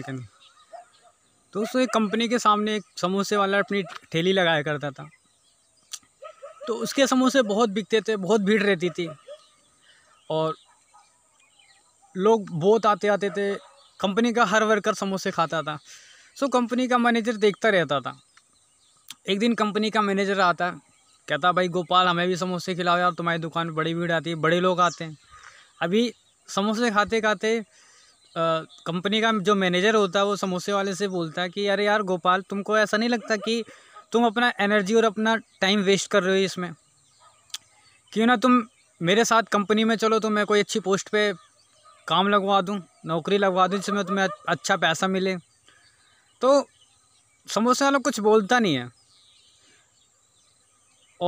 channel का दोस्तों तो एक कंपनी के सामने एक समोसे वाला अपनी ठेली लगाया करता था तो उसके समोसे बहुत बिकते थे बहुत भीड़ रहती थी और लोग बहुत आते आते थे कंपनी का हर वर्कर समोसे खाता था सो कंपनी का मैनेजर देखता रहता था एक दिन कंपनी का मैनेजर आता कहता भाई गोपाल हमें भी समोसे खिलाओ यार तुम्हारी दुकान बड़ी भीड़ आती है बड़े लोग आते हैं अभी समोसे खाते खाते कंपनी का जो मैनेजर होता है वो समोसे वाले से बोलता है कि यार यार गोपाल तुमको ऐसा नहीं लगता कि तुम अपना एनर्जी और अपना टाइम वेस्ट कर रहे हो इसमें क्यों ना तुम मेरे साथ कंपनी में चलो तो मैं कोई अच्छी पोस्ट पे काम लगवा दूँ नौकरी लगवा दूँ जिसमें तुम्हें अच्छा पैसा मिले तो समोसे वाला कुछ बोलता नहीं है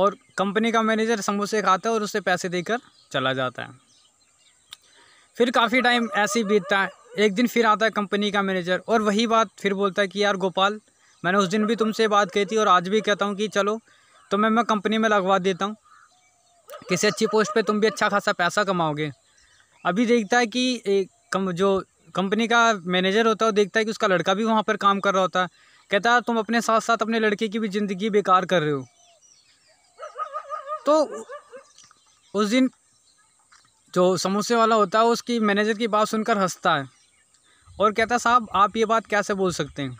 और कंपनी का मैनेजर समोसे खाता है और उसे पैसे देकर चला जाता है फिर काफ़ी टाइम ऐसे ही बीतता है एक दिन फिर आता है कंपनी का मैनेजर और वही बात फिर बोलता है कि यार गोपाल मैंने उस दिन भी तुमसे बात कही थी और आज भी कहता हूँ कि चलो मैं मैं कंपनी में लगवा देता हूँ किसी अच्छी पोस्ट पे तुम भी अच्छा खासा पैसा कमाओगे अभी देखता है कि एक कम जो कंपनी का मैनेजर होता है वो देखता है कि उसका लड़का भी वहाँ पर काम कर रहा होता है कहता है तुम अपने साथ साथ अपने लड़के की भी ज़िंदगी बेकार कर रहे हो तो उस दिन जो समोसे वाला होता है उसकी मैनेजर की बात सुनकर हंसता है और कहता साहब आप ये बात कैसे बोल सकते हैं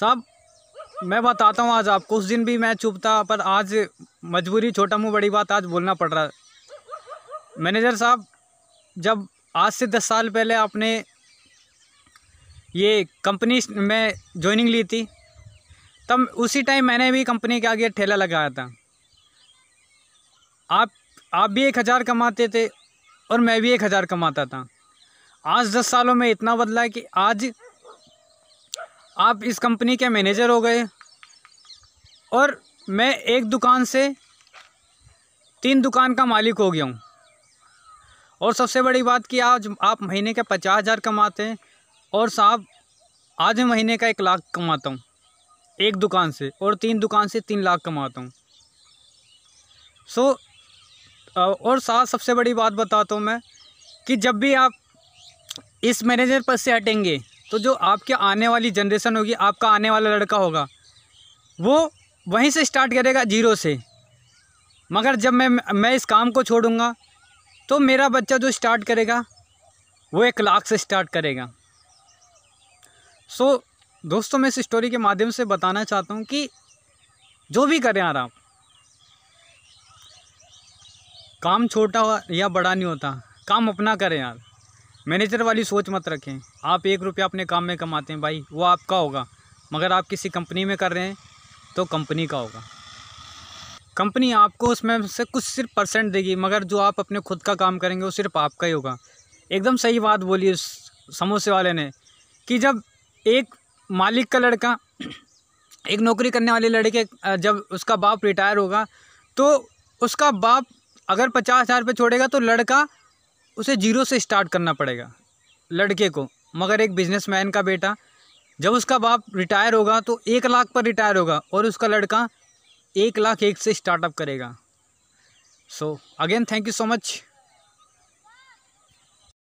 साहब मैं बताता हूँ आज आपको उस दिन भी मैं चुप था पर आज मजबूरी छोटा मुँह बड़ी बात आज बोलना पड़ रहा है मैनेजर साहब जब आज से दस साल पहले आपने ये कंपनी में ज्वाइनिंग ली थी तब उसी टाइम मैंने भी कंपनी के आगे ठेला लगाया था आप आप भी एक हज़ार कमाते थे और मैं भी एक हज़ार कमाता था आज दस सालों में इतना बदला है कि आज आप इस कंपनी के मैनेजर हो गए और मैं एक दुकान से तीन दुकान का मालिक हो गया हूँ और सबसे बड़ी बात कि आज आप महीने के पचास हज़ार कमाते हैं और साहब आज मैं महीने का एक लाख कमाता हूँ एक दुकान से और तीन दुकान से तीन लाख कमाता हूँ सो so, और साथ सबसे बड़ी बात बताता हूँ मैं कि जब भी आप इस मैनेजर पद से हटेंगे तो जो आपके आने वाली जनरेशन होगी आपका आने वाला लड़का होगा वो वहीं से स्टार्ट करेगा जीरो से मगर जब मैं मैं इस काम को छोड़ूंगा तो मेरा बच्चा जो स्टार्ट करेगा वो एक लाख से स्टार्ट करेगा सो so, दोस्तों मैं इस स्टोरी के माध्यम से बताना चाहता हूँ कि जो भी करें आप काम छोटा या बड़ा नहीं होता काम अपना करें यार मैनेजर वाली सोच मत रखें आप एक रुपया अपने काम में कमाते हैं भाई वो आपका होगा मगर आप किसी कंपनी में कर रहे हैं तो कंपनी का होगा कंपनी आपको उसमें से कुछ सिर्फ परसेंट देगी मगर जो आप अपने खुद का काम करेंगे वो सिर्फ आपका ही होगा एकदम सही बात बोली उस समोसे वाले ने कि जब एक मालिक का लड़का एक नौकरी करने वाले लड़के जब उसका बाप रिटायर होगा तो उसका बाप अगर पचास हज़ार रुपये छोड़ेगा तो लड़का उसे जीरो से स्टार्ट करना पड़ेगा लड़के को मगर एक बिजनेसमैन का बेटा जब उसका बाप रिटायर होगा तो एक लाख पर रिटायर होगा और उसका लड़का एक लाख एक से स्टार्टअप करेगा so again thank you so much